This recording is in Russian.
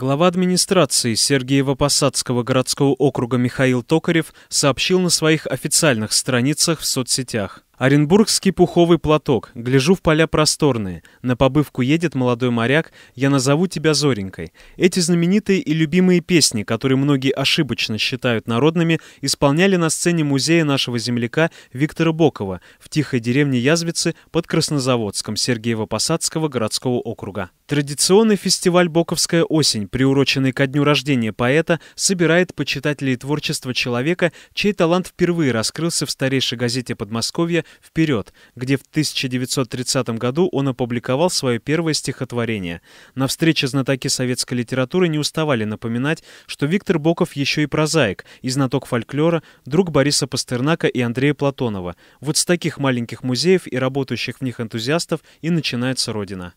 Глава администрации Сергиево-Посадского городского округа Михаил Токарев сообщил на своих официальных страницах в соцсетях. Оренбургский пуховый платок, гляжу в поля просторные. На побывку едет молодой моряк, я назову тебя Зоренькой. Эти знаменитые и любимые песни, которые многие ошибочно считают народными, исполняли на сцене музея нашего земляка Виктора Бокова в тихой деревне Язвицы под Краснозаводском Сергеево-Посадского городского округа. Традиционный фестиваль «Боковская осень», приуроченный ко дню рождения поэта, собирает почитателей творчества человека, чей талант впервые раскрылся в старейшей газете Подмосковья «Вперед», где в 1930 году он опубликовал свое первое стихотворение. На встрече знатоки советской литературы не уставали напоминать, что Виктор Боков еще и прозаик, и знаток фольклора, друг Бориса Пастернака и Андрея Платонова. Вот с таких маленьких музеев и работающих в них энтузиастов и начинается Родина.